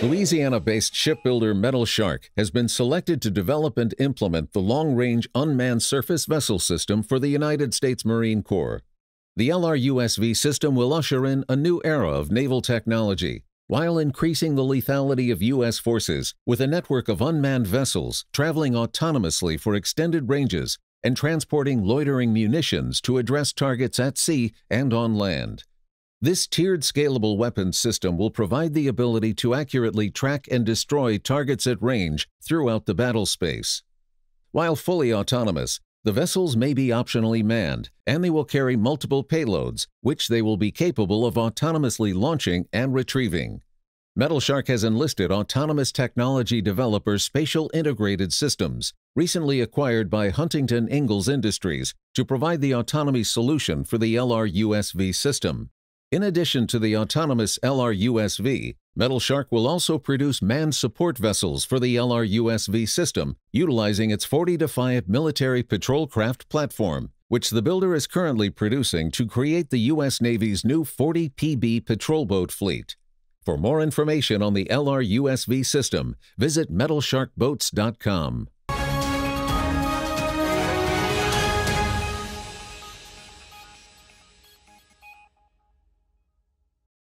Louisiana based shipbuilder Metal Shark has been selected to develop and implement the long range unmanned surface vessel system for the United States Marine Corps. The LRUSV system will usher in a new era of naval technology while increasing the lethality of U.S. forces with a network of unmanned vessels traveling autonomously for extended ranges and transporting loitering munitions to address targets at sea and on land. This tiered scalable weapons system will provide the ability to accurately track and destroy targets at range throughout the battle space. While fully autonomous, the vessels may be optionally manned, and they will carry multiple payloads, which they will be capable of autonomously launching and retrieving. Metal Shark has enlisted autonomous technology developer Spatial Integrated Systems, recently acquired by Huntington Ingalls Industries, to provide the autonomy solution for the LRUSV system. In addition to the autonomous LRUSV, Metal Shark will also produce manned support vessels for the LRUSV system, utilizing its 40 Defiant military patrol craft platform, which the builder is currently producing to create the U.S. Navy's new 40 PB patrol boat fleet. For more information on the LRUSV system, visit metalsharkboats.com.